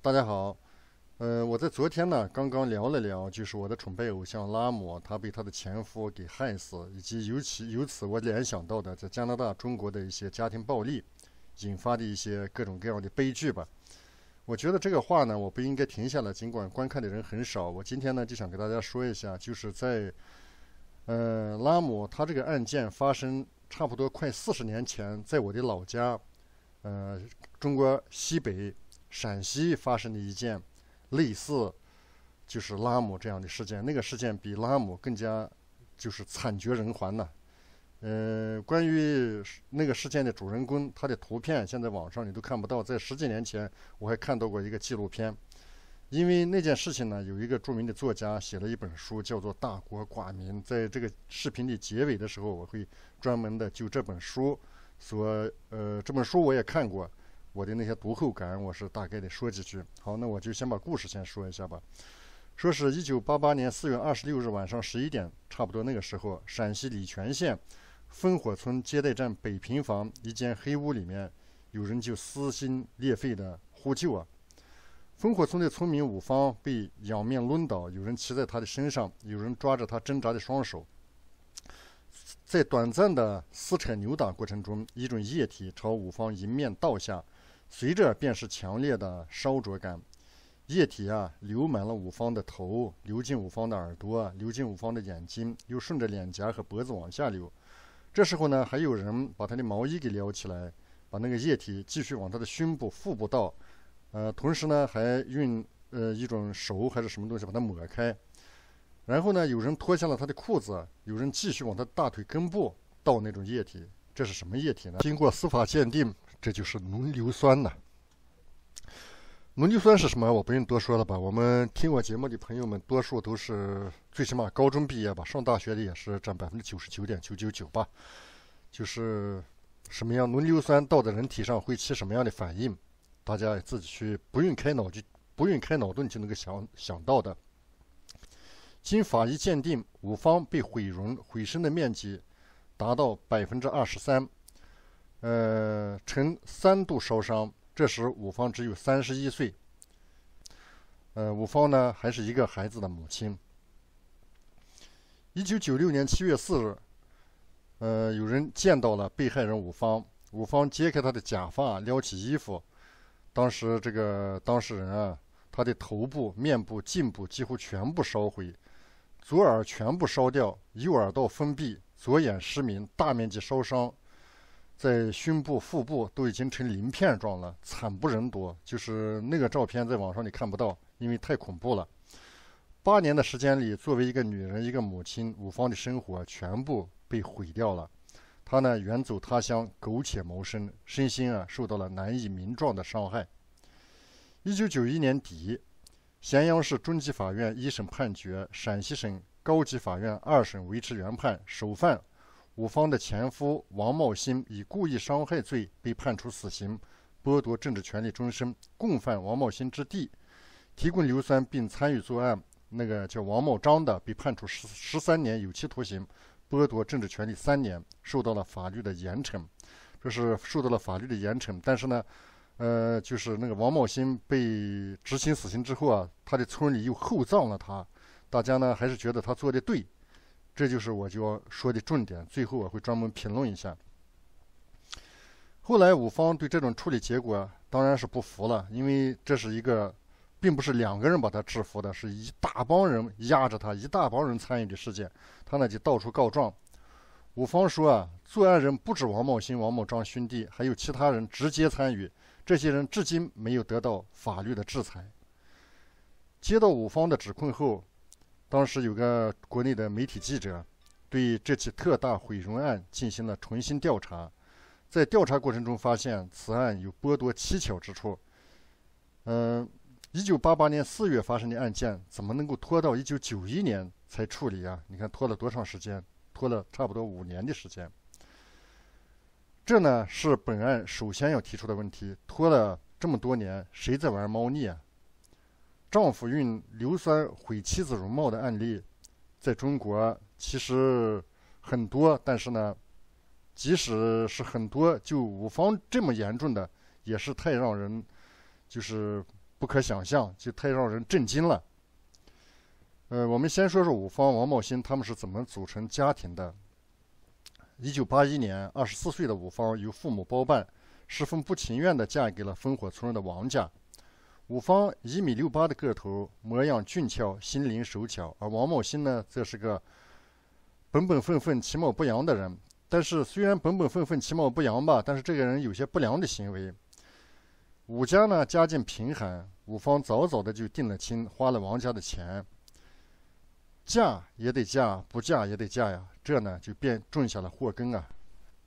大家好，呃，我在昨天呢刚刚聊了聊，就是我的崇拜偶像拉姆，他被他的前夫给害死，以及尤其由此我联想到的，在加拿大、中国的一些家庭暴力引发的一些各种各样的悲剧吧。我觉得这个话呢，我不应该停下来，尽管观看的人很少。我今天呢就想给大家说一下，就是在，呃，拉姆他这个案件发生差不多快四十年前，在我的老家，呃，中国西北。陕西发生的一件类似，就是拉姆这样的事件，那个事件比拉姆更加就是惨绝人寰呢。呃，关于那个事件的主人公，他的图片现在网上你都看不到。在十几年前，我还看到过一个纪录片，因为那件事情呢，有一个著名的作家写了一本书，叫做《大国寡民》。在这个视频的结尾的时候，我会专门的就这本书，所呃这本书我也看过。我的那些读后感，我是大概的说几句。好，那我就先把故事先说一下吧。说是1988年4月26日晚上十一点，差不多那个时候，陕西礼泉县烽火村接待站北平房一间黑屋里面，有人就撕心裂肺的呼救啊！烽火村的村民五方被仰面抡倒，有人骑在他的身上，有人抓着他挣扎的双手。在短暂的撕扯扭打过程中，一种液体朝五方迎面倒下。随着便是强烈的烧灼感，液体啊流满了五方的头，流进五方的耳朵，流进五方的眼睛，又顺着脸颊和脖子往下流。这时候呢，还有人把他的毛衣给撩起来，把那个液体继续往他的胸部、腹部倒。呃，同时呢，还用呃一种手还是什么东西把它抹开。然后呢，有人脱下了他的裤子，有人继续往他大腿根部倒那种液体。这是什么液体呢？经过司法鉴定。这就是浓硫酸呐。浓硫酸是什么？我不用多说了吧。我们听我节目的朋友们，多数都是最起码高中毕业吧，上大学的也是占百分之九十九点九九九吧。就是什么样浓硫酸倒在人体上会起什么样的反应？大家自己去不用开脑就不用开脑洞就能够想想到的。经法医鉴定，五方被毁容毁伤的面积达到百分之二十三。呃，呈三度烧伤。这时，五方只有三十一岁。呃，五方呢，还是一个孩子的母亲。一九九六年七月四日，呃，有人见到了被害人五芳。五芳揭开他的假发，撩起衣服。当时，这个当事人啊，他的头部、面部、颈部几乎全部烧毁，左耳全部烧掉，右耳道封闭，左眼失明，大面积烧伤。在胸部、腹部都已经成鳞片状了，惨不忍睹。就是那个照片，在网上你看不到，因为太恐怖了。八年的时间里，作为一个女人、一个母亲，五芳的生活全部被毁掉了。她呢，远走他乡，苟且谋生，身心啊受到了难以名状的伤害。一九九一年底，咸阳市中级法院一审判决，陕西省高级法院二审维持原判，首犯。五方的前夫王茂兴以故意伤害罪被判处死刑，剥夺政治权利终身。共犯王茂兴之弟提供硫酸并参与作案，那个叫王茂章的被判处十十三年有期徒刑，剥夺政治权利三年，受到了法律的严惩。这是受到了法律的严惩。但是呢，呃，就是那个王茂兴被执行死刑之后啊，他的村里又厚葬了他，大家呢还是觉得他做的对。这就是我就要说的重点，最后我会专门评论一下。后来五方对这种处理结果当然是不服了，因为这是一个，并不是两个人把他制服的，是一大帮人压着他，一大帮人参与的事件。他呢就到处告状，五方说啊，作案人不止王茂兴、王某章兄弟，还有其他人直接参与，这些人至今没有得到法律的制裁。接到五方的指控后。当时有个国内的媒体记者，对这起特大毁容案进行了重新调查，在调查过程中发现此案有剥多蹊跷之处。嗯，1988年4月发生的案件，怎么能够拖到1991年才处理啊？你看拖了多长时间？拖了差不多五年的时间。这呢是本案首先要提出的问题：拖了这么多年，谁在玩猫腻啊？丈夫用硫酸毁妻子容貌的案例，在中国其实很多。但是呢，即使是很多，就五方这么严重的，也是太让人就是不可想象，就太让人震惊了。呃，我们先说说五方王茂兴他们是怎么组成家庭的。一九八一年，二十四岁的五方由父母包办，十分不情愿地嫁给了烽火村的王家。五方一米六八的个头，模样俊俏，心灵手巧；而王茂兴呢，则是个本本分分、其貌不扬的人。但是，虽然本本分分、其貌不扬吧，但是这个人有些不良的行为。五家呢，家境贫寒，五方早早的就定了亲，花了王家的钱，嫁也得嫁，不嫁也得嫁呀。这呢，就便种下了祸根啊。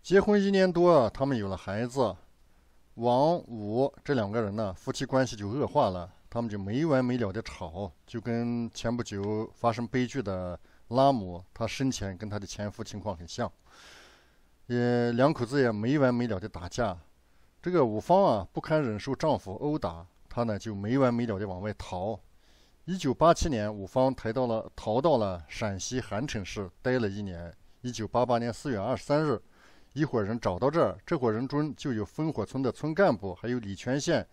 结婚一年多，他们有了孩子。王五这两个人呢，夫妻关系就恶化了，他们就没完没了的吵，就跟前不久发生悲剧的拉姆，他生前跟他的前夫情况很像，也两口子也没完没了的打架。这个五方啊，不堪忍受丈夫殴打，她呢就没完没了的往外逃。一九八七年，五方抬到了逃到了陕西韩城市，待了一年。一九八八年四月二十三日。一伙人找到这儿，这伙人中就有烽火村的村干部，还有礼泉县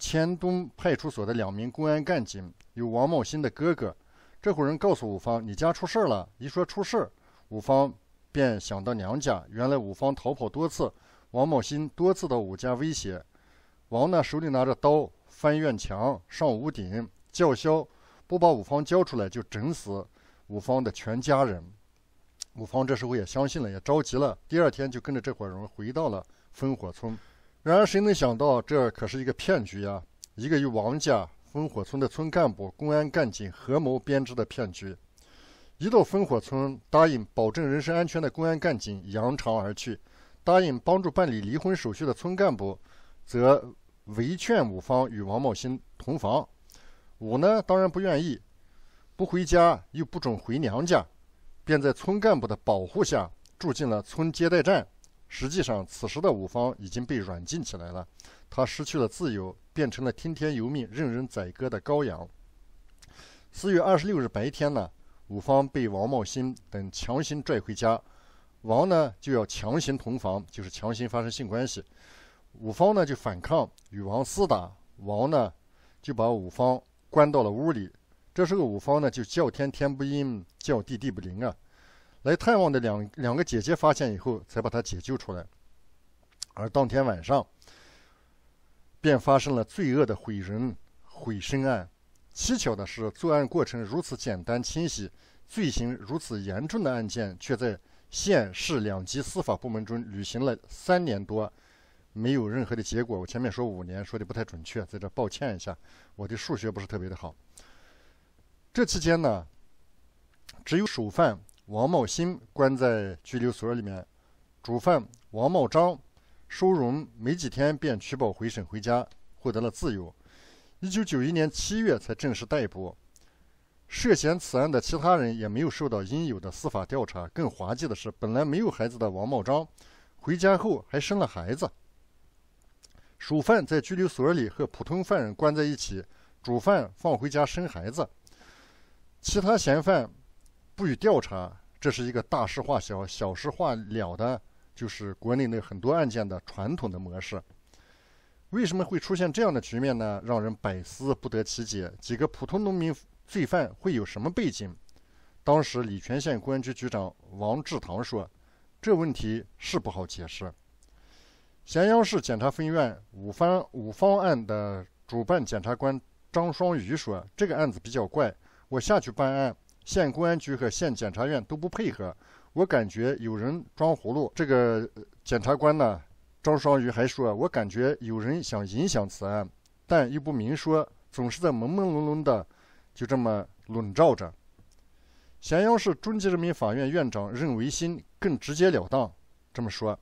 乾东派出所的两名公安干警，有王茂新的哥哥。这伙人告诉五方：“你家出事了。”一说出事，五方便想到娘家。原来五方逃跑多次，王茂新多次到五家威胁王呢，手里拿着刀，翻院墙，上屋顶，叫嚣：“不把五方交出来，就整死五方的全家人。”五方这时候也相信了，也着急了。第二天就跟着这伙人回到了烽火村。然而谁能想到，这可是一个骗局呀！一个与王家、烽火村的村干部、公安干警合谋编织的骗局。一到烽火村，答应保证人身安全的公安干警扬长而去；答应帮助办理离婚手续的村干部，则围劝我方与王茂兴同房。我呢，当然不愿意，不回家又不准回娘家。便在村干部的保护下住进了村接待站。实际上，此时的五方已经被软禁起来了，他失去了自由，变成了听天由命、任人宰割的羔羊。四月二十六日白天呢，五方被王茂兴等强行拽回家，王呢就要强行同房，就是强行发生性关系。五方呢就反抗，与王厮打。王呢就把五方关到了屋里。这是个五方呢，就叫天天不应，叫地地不灵啊！来探望的两两个姐姐发现以后，才把他解救出来。而当天晚上，便发生了罪恶的毁人毁身案。蹊跷的是，作案过程如此简单清晰，罪行如此严重的案件，却在县市两级司法部门中履行了三年多，没有任何的结果。我前面说五年，说的不太准确，在这抱歉一下，我的数学不是特别的好。这期间呢，只有首犯王茂兴关在拘留所里面，主犯王茂章收容没几天便取保回审回家，获得了自由。1991年7月才正式逮捕，涉嫌此案的其他人也没有受到应有的司法调查。更滑稽的是，本来没有孩子的王茂章回家后还生了孩子。首犯在拘留所里和普通犯人关在一起，主犯放回家生孩子。其他嫌犯不予调查，这是一个大事化小、小事化了的，就是国内的很多案件的传统的模式。为什么会出现这样的局面呢？让人百思不得其解。几个普通农民罪犯会有什么背景？当时礼泉县公安局局长王志堂说：“这问题是不好解释。”咸阳市检察院五方五方案的主办检察官张双宇说：“这个案子比较怪。”我下去办案，县公安局和县检察院都不配合。我感觉有人装糊涂。这个检察官呢，张双鱼还说，我感觉有人想影响此案，但又不明说，总是在朦朦胧胧的，就这么笼罩着。咸阳市中级人民法院院长任维新更直截了当这么说：，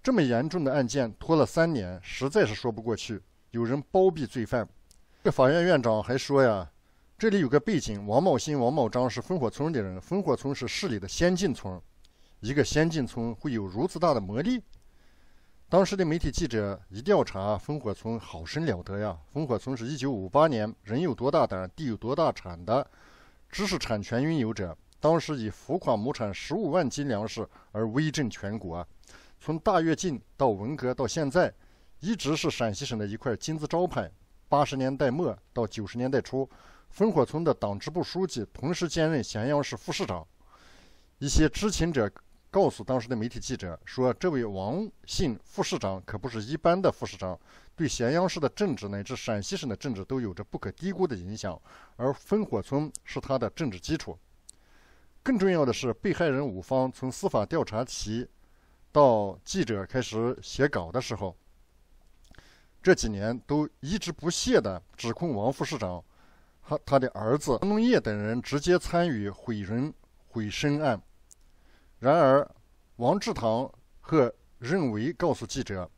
这么严重的案件拖了三年，实在是说不过去。有人包庇罪犯。这法院院长还说呀。这里有个背景：王茂兴、王茂章是烽火村的人。烽火村是市里的先进村，一个先进村会有如此大的魔力？当时的媒体记者一调查，烽火村好生了得呀！烽火村是一九五八年人有多大胆，地有多大产的知识产权拥有者，当时以浮夸亩产十五万斤粮食而威震全国。从大跃进到文革到现在，一直是陕西省的一块金字招牌。八十年代末到九十年代初。烽火村的党支部书记同时兼任咸阳市副市长。一些知情者告诉当时的媒体记者说：“这位王姓副市长可不是一般的副市长，对咸阳市的政治乃至陕西省的政治都有着不可低估的影响。而烽火村是他的政治基础。更重要的是，被害人五方从司法调查起，到记者开始写稿的时候，这几年都一直不懈的指控王副市长。”他他的儿子王农业等人直接参与毁人毁身案，然而王志堂和任维告诉记者，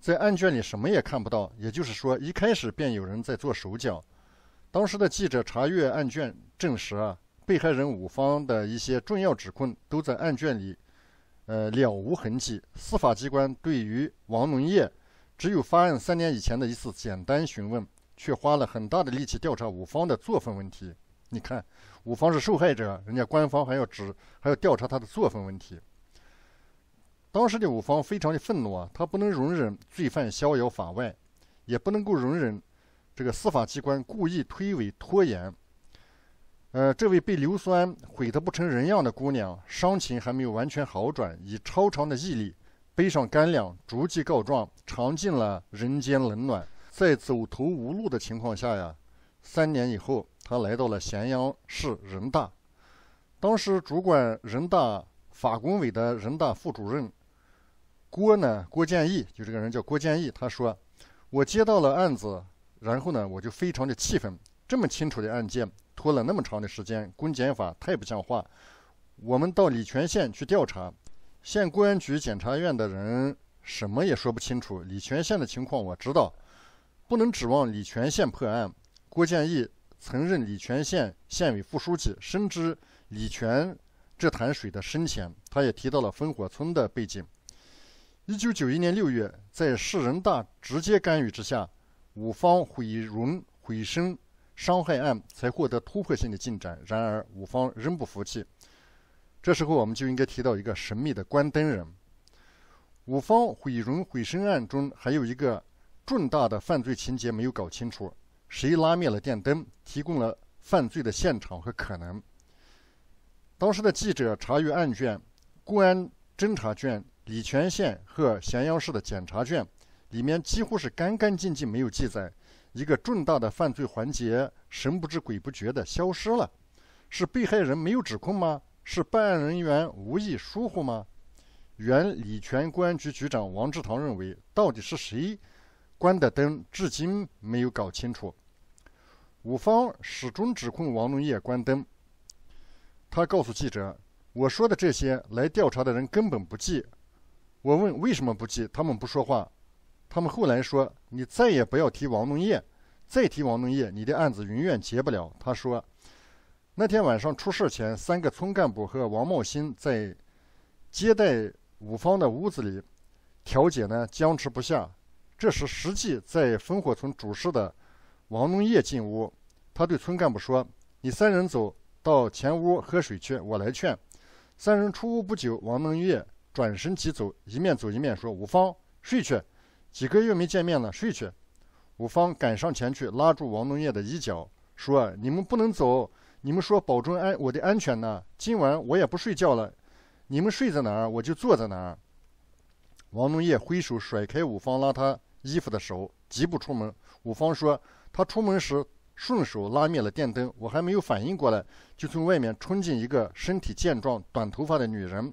在案卷里什么也看不到，也就是说一开始便有人在做手脚。当时的记者查阅案卷，证实啊，被害人五方的一些重要指控都在案卷里，呃，了无痕迹。司法机关对于王农业只有发案三年以前的一次简单询问。却花了很大的力气调查五方的作风问题。你看，五方是受害者，人家官方还要指，还要调查他的作风问题。当时的五方非常的愤怒啊，他不能容忍罪犯逍遥法外，也不能够容忍这个司法机关故意推诿拖延。呃，这位被硫酸毁得不成人样的姑娘，伤情还没有完全好转，以超长的毅力背上干粮逐级告状，尝尽了人间冷暖。在走投无路的情况下呀，三年以后，他来到了咸阳市人大。当时主管人大法工委的人大副主任郭呢，郭建义，就这个人叫郭建义。他说：“我接到了案子，然后呢，我就非常的气愤。这么清楚的案件，拖了那么长的时间，公检法太不像话。我们到礼泉县去调查，县公安局、检察院的人什么也说不清楚。礼泉县的情况我知道。”不能指望礼泉县破案。郭建义曾任礼泉县县委副书记，深知礼泉这潭水的深浅。他也提到了烽火村的背景。一九九一年六月，在市人大直接干预之下，五方毁容毁身伤害案才获得突破性的进展。然而，五方仍不服气。这时候，我们就应该提到一个神秘的“关灯人”。五方毁容毁身案中，还有一个。重大的犯罪情节没有搞清楚，谁拉灭了电灯，提供了犯罪的现场和可能。当时的记者查阅案卷、公安侦查卷、礼泉县和咸阳市的检察卷，里面几乎是干干净净，没有记载一个重大的犯罪环节，神不知鬼不觉的消失了。是被害人没有指控吗？是办案人员无意疏忽吗？原礼泉公安局局长王志堂认为，到底是谁？关的灯至今没有搞清楚。五方始终指控王龙业关灯。他告诉记者：“我说的这些，来调查的人根本不记。我问为什么不记，他们不说话。他们后来说：‘你再也不要提王龙业，再提王龙业，你的案子永远结不了。’他说，那天晚上出事前，三个村干部和王茂兴在接待五方的屋子里调解呢，僵持不下。”这时，实际在烽火村主事的王农业进屋，他对村干部说：“你三人走到前屋喝水去，我来劝。”三人出屋不久，王农业转身即走，一面走一面说：“五方睡去，几个月没见面了，睡去。”五方赶上前去拉住王农业的衣角，说：“你们不能走，你们说保重安我的安全呢。今晚我也不睡觉了，你们睡在哪儿，我就坐在哪儿。”王农业挥手甩开五方，拉他。衣服的手急步出门。我方说，他出门时顺手拉灭了电灯。我还没有反应过来，就从外面冲进一个身体健壮、短头发的女人，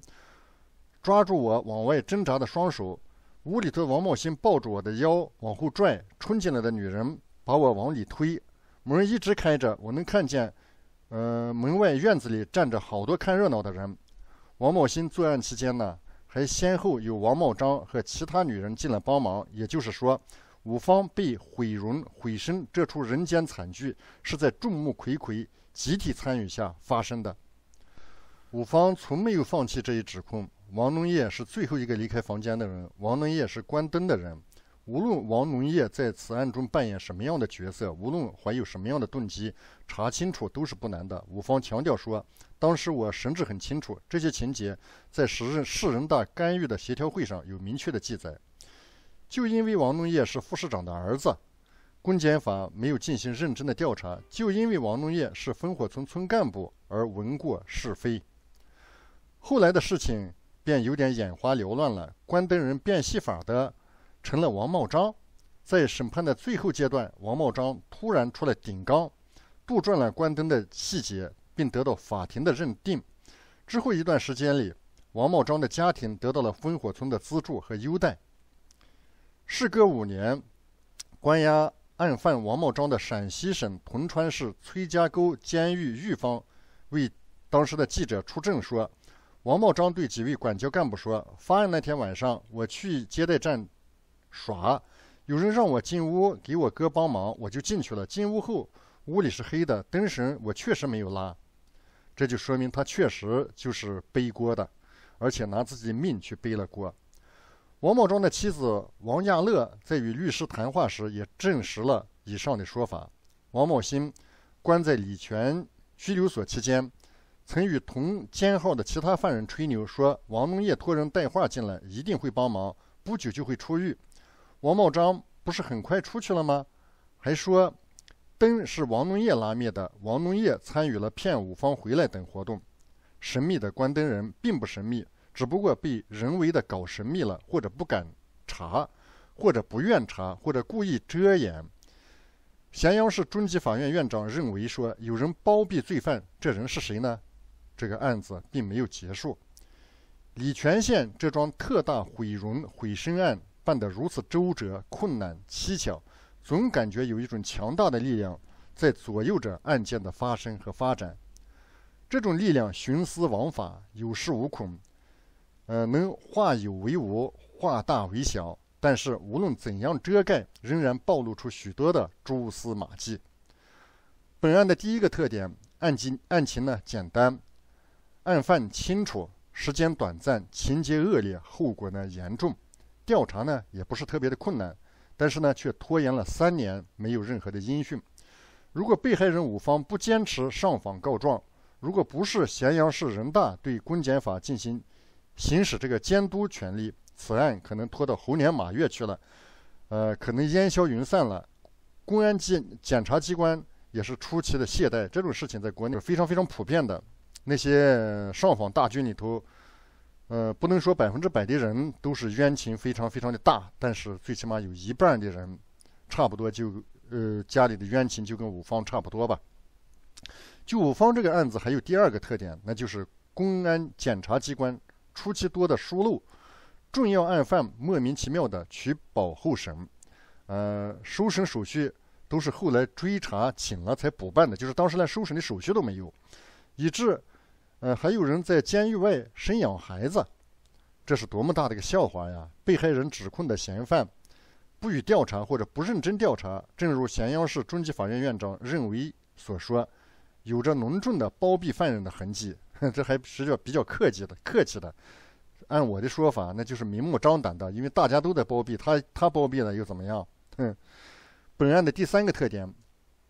抓住我往外挣扎的双手。屋里头，王茂兴抱住我的腰往后拽，冲进来的女人把我往里推。门一直开着，我能看见，呃，门外院子里站着好多看热闹的人。王茂兴作案期间呢？还先后有王茂章和其他女人进来帮忙，也就是说，五方被毁容毁身这出人间惨剧是在众目睽睽、集体参与下发生的。五方从没有放弃这一指控。王农业是最后一个离开房间的人，王能业是关灯的人。无论王农业在此案中扮演什么样的角色，无论怀有什么样的动机，查清楚都是不难的。五方强调说：“当时我神志很清楚，这些情节在时任市人大干预的协调会上有明确的记载。”就因为王农业是副市长的儿子，公检法没有进行认真的调查；就因为王农业是烽火村村干部而闻过是非，后来的事情便有点眼花缭乱了。关灯人变戏法的。成了王茂章。在审判的最后阶段，王茂章突然出来顶缸，杜撰了关灯的细节，并得到法庭的认定。之后一段时间里，王茂章的家庭得到了烽火村的资助和优待。事隔五年，关押案犯王茂章的陕西省铜川市崔家沟监狱狱方为当时的记者出证说，王茂章对几位管教干部说，发案那天晚上，我去接待站。耍，有人让我进屋给我哥帮忙，我就进去了。进屋后，屋里是黑的，灯绳我确实没有拉，这就说明他确实就是背锅的，而且拿自己命去背了锅。王茂忠的妻子王亚乐在与律师谈话时也证实了以上的说法。王茂新关在礼泉拘留所期间，曾与同监号的其他犯人吹牛说，王农业托人带话进来，一定会帮忙，不久就会出狱。王茂章不是很快出去了吗？还说灯是王农业拉灭的，王农业参与了骗五方回来等活动。神秘的关灯人并不神秘，只不过被人为的搞神秘了，或者不敢查，或者不愿查，或者故意遮掩。咸阳市中级法院院长认为说有人包庇罪犯，这人是谁呢？这个案子并没有结束。礼泉县这桩特大毁容毁身案。办得如此周折、困难、蹊跷，总感觉有一种强大的力量在左右着案件的发生和发展。这种力量徇私枉法，有恃无恐，呃，能化有为无，化大为小。但是无论怎样遮盖，仍然暴露出许多的蛛丝马迹。本案的第一个特点，案情案情呢简单，案犯清楚，时间短暂，情节恶劣，后果呢严重。调查呢也不是特别的困难，但是呢却拖延了三年，没有任何的音讯。如果被害人五方不坚持上访告状，如果不是咸阳市人大对公检法进行行使这个监督权利，此案可能拖到猴年马月去了。呃，可能烟消云散了。公安机检察机关也是出奇的懈怠，这种事情在国内非常非常普遍的。那些上访大军里头。呃，不能说百分之百的人都是冤情非常非常的大，但是最起码有一半的人，差不多就呃家里的冤情就跟五方差不多吧。就五方这个案子还有第二个特点，那就是公安检察机关初期多的疏漏，重要案犯莫名其妙的取保候审，呃，收审手续都是后来追查请了才补办的，就是当时连收审的手续都没有，以致。呃，还有人在监狱外生养孩子，这是多么大的一个笑话呀！被害人指控的嫌犯不予调查或者不认真调查，正如咸阳市中级法院院长认为所说，有着浓重的包庇犯人的痕迹。这还是比较客气的，客气的。按我的说法，那就是明目张胆的，因为大家都在包庇他，他包庇了又怎么样？哼。本案的第三个特点。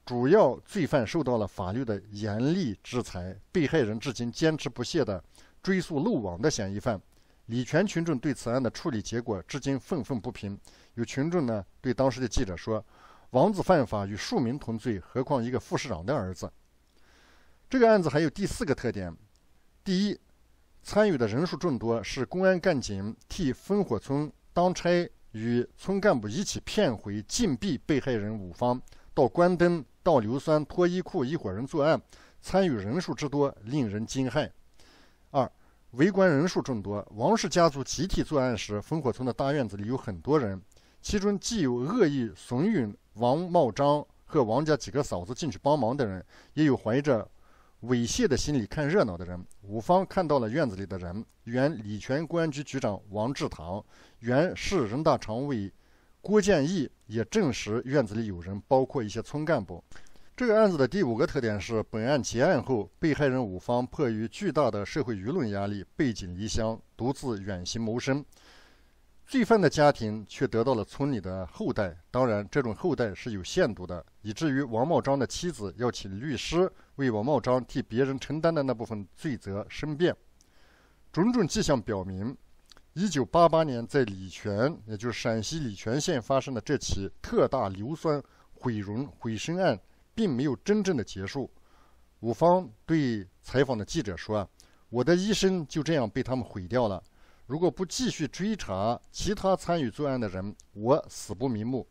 主要罪犯受到了法律的严厉制裁，被害人至今坚持不懈的追诉漏网的嫌疑犯。礼泉群众对此案的处理结果至今愤愤不平，有群众呢对当时的记者说：“王子犯法与庶民同罪，何况一个副市长的儿子。”这个案子还有第四个特点：第一，参与的人数众多，是公安干警替烽火村当差，与村干部一起骗回禁闭被害人五方到关灯。倒硫酸脱衣裤，一伙人作案，参与人数之多令人惊骇。二，围观人数众多。王氏家族集体作案时，烽火村的大院子里有很多人，其中既有恶意怂恿王茂章和王家几个嫂子进去帮忙的人，也有怀着猥亵的心理看热闹的人。五方看到了院子里的人，原礼泉公安局局长王志堂，原市人大常委。郭建义也证实院子里有人，包括一些村干部。这个案子的第五个特点是，本案结案后，被害人五方迫于巨大的社会舆论压力，背井离乡，独自远行谋生；罪犯的家庭却得到了村里的后代，当然，这种后代是有限度的，以至于王茂章的妻子要请律师为王茂章替别人承担的那部分罪责申辩。种种迹象表明。一九八八年，在礼泉，也就是陕西礼泉县发生的这起特大硫酸毁容毁身案，并没有真正的结束。五方对采访的记者说：“我的一生就这样被他们毁掉了。如果不继续追查其他参与作案的人，我死不瞑目。”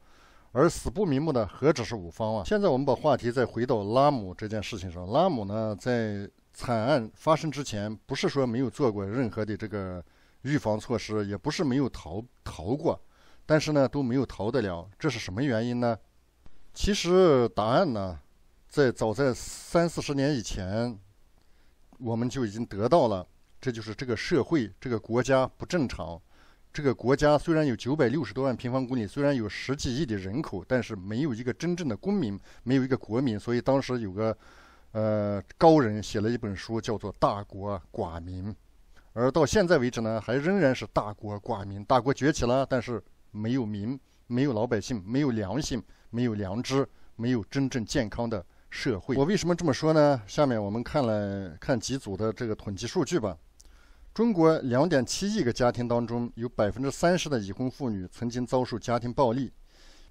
而死不瞑目的何止是五方啊？现在我们把话题再回到拉姆这件事情上。拉姆呢，在惨案发生之前，不是说没有做过任何的这个。预防措施也不是没有逃逃过，但是呢都没有逃得了，这是什么原因呢？其实答案呢，在早在三四十年以前，我们就已经得到了，这就是这个社会这个国家不正常。这个国家虽然有九百六十多万平方公里，虽然有十几亿的人口，但是没有一个真正的公民，没有一个国民。所以当时有个，呃，高人写了一本书，叫做《大国寡民》。而到现在为止呢，还仍然是大国寡民。大国崛起了，但是没有民，没有老百姓，没有良心，没有良知，没有真正健康的社会。我为什么这么说呢？下面我们看了看几组的这个统计数据吧。中国2.7亿个家庭当中，有30%的已婚妇女曾经遭受家庭暴力，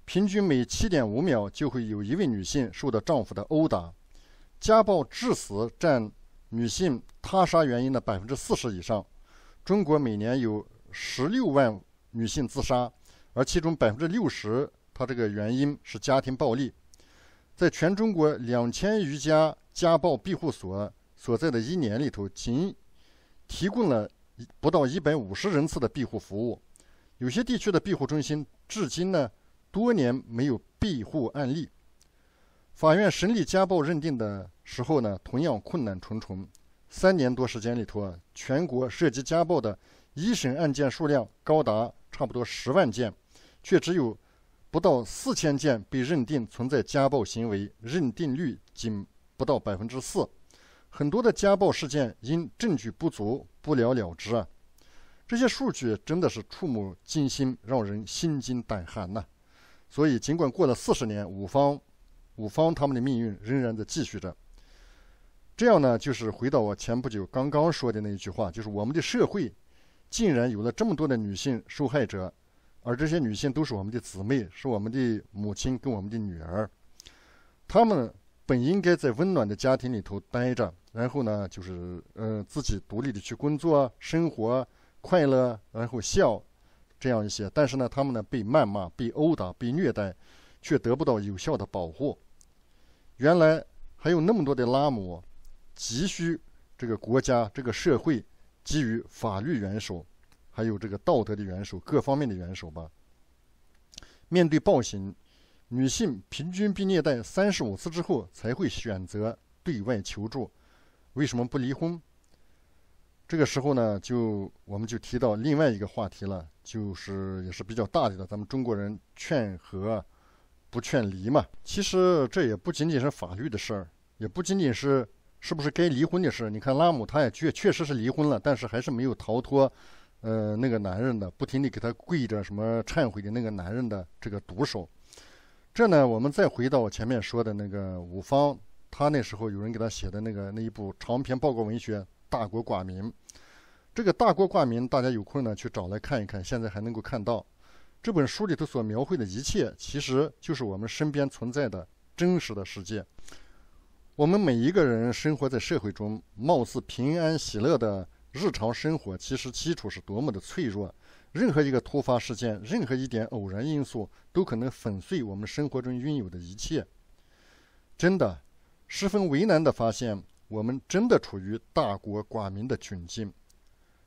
平均每7.5秒就会有一位女性受到丈夫的殴打，家暴致死占。女性他杀原因的百分之四十以上，中国每年有十六万女性自杀，而其中百分之六十，她这个原因是家庭暴力。在全中国两千余家家暴庇护所所在的一年里头，仅提供了不到一百五十人次的庇护服务，有些地区的庇护中心至今呢多年没有庇护案例。法院审理家暴认定的时候呢，同样困难重重。三年多时间里头啊，全国涉及家暴的一审案件数量高达差不多十万件，却只有不到四千件被认定存在家暴行为，认定率仅不到百分之四。很多的家暴事件因证据不足不了了之啊。这些数据真的是触目惊心，让人心惊胆寒呐。所以，尽管过了四十年，五方。五方他们的命运仍然在继续着。这样呢，就是回到我前不久刚刚说的那一句话，就是我们的社会竟然有了这么多的女性受害者，而这些女性都是我们的姊妹，是我们的母亲跟我们的女儿。她们本应该在温暖的家庭里头待着，然后呢，就是呃自己独立的去工作、生活、快乐，然后笑，这样一些。但是呢，她们呢被谩骂、被殴打、被虐待。却得不到有效的保护。原来还有那么多的拉姆，急需这个国家、这个社会给予法律援手，还有这个道德的援手、各方面的援手吧。面对暴行，女性平均被虐待三十五次之后才会选择对外求助。为什么不离婚？这个时候呢，就我们就提到另外一个话题了，就是也是比较大的了。咱们中国人劝和。不劝离嘛？其实这也不仅仅是法律的事儿，也不仅仅是是不是该离婚的事。你看拉姆，他也确确实是离婚了，但是还是没有逃脱，呃，那个男人的不停地给他跪着什么忏悔的那个男人的这个毒手。这呢，我们再回到我前面说的那个五方，他那时候有人给他写的那个那一部长篇报告文学《大国寡民》，这个《大国寡民》，大家有空呢去找来看一看，现在还能够看到。这本书里头所描绘的一切，其实就是我们身边存在的真实的世界。我们每一个人生活在社会中，貌似平安喜乐的日常生活，其实基础是多么的脆弱。任何一个突发事件，任何一点偶然因素，都可能粉碎我们生活中拥有的一切。真的，十分为难的发现，我们真的处于大国寡民的窘境。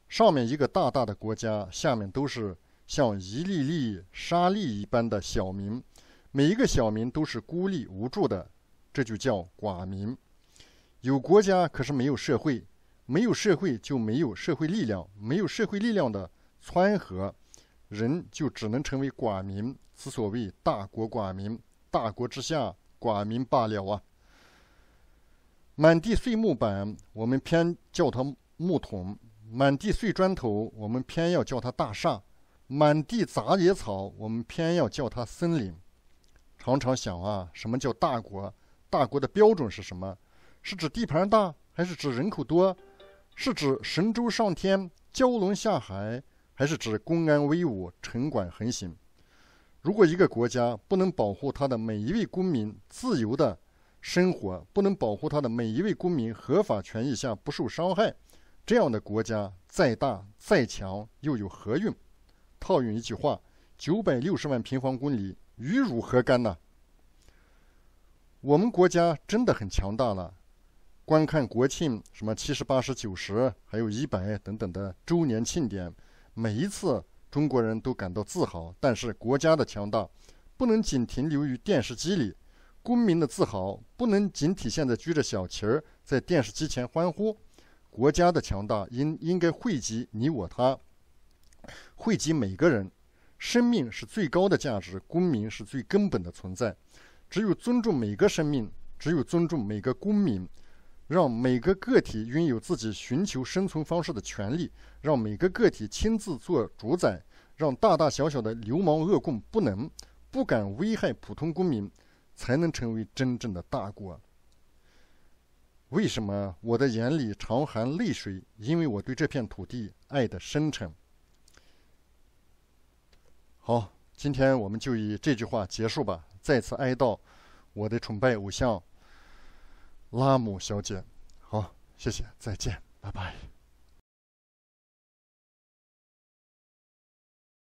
上面一个大大的国家，下面都是。像一粒粒沙粒一般的小民，每一个小民都是孤立无助的，这就叫寡民。有国家可是没有社会，没有社会就没有社会力量，没有社会力量的撮合，人就只能成为寡民。此所谓大国寡民，大国之下寡民罢了啊！满地碎木板，我们偏叫它木桶；满地碎砖头，我们偏要叫它大厦。满地杂野草，我们偏要叫它森林。常常想啊，什么叫大国？大国的标准是什么？是指地盘大，还是指人口多？是指神州上天，蛟龙下海，还是指公安威武，城管横行？如果一个国家不能保护他的每一位公民自由的生活，不能保护他的每一位公民合法权益下不受伤害，这样的国家再大再强又有何用？套用一句话：“九百六十万平方公里，与汝何干呢？”我们国家真的很强大了。观看国庆什么七十八十九十还有一百等等的周年庆典，每一次中国人都感到自豪。但是国家的强大，不能仅停留于电视机里；公民的自豪，不能仅体现在举着小旗儿在电视机前欢呼。国家的强大，应应该惠及你我他。惠及每个人，生命是最高的价值，公民是最根本的存在。只有尊重每个生命，只有尊重每个公民，让每个个体拥有自己寻求生存方式的权利，让每个个体亲自做主宰，让大大小小的流氓恶棍不能、不敢危害普通公民，才能成为真正的大国。为什么我的眼里常含泪水？因为我对这片土地爱得深沉。好，今天我们就以这句话结束吧。再次哀悼我的崇拜偶像拉姆小姐。好，谢谢，再见，拜拜。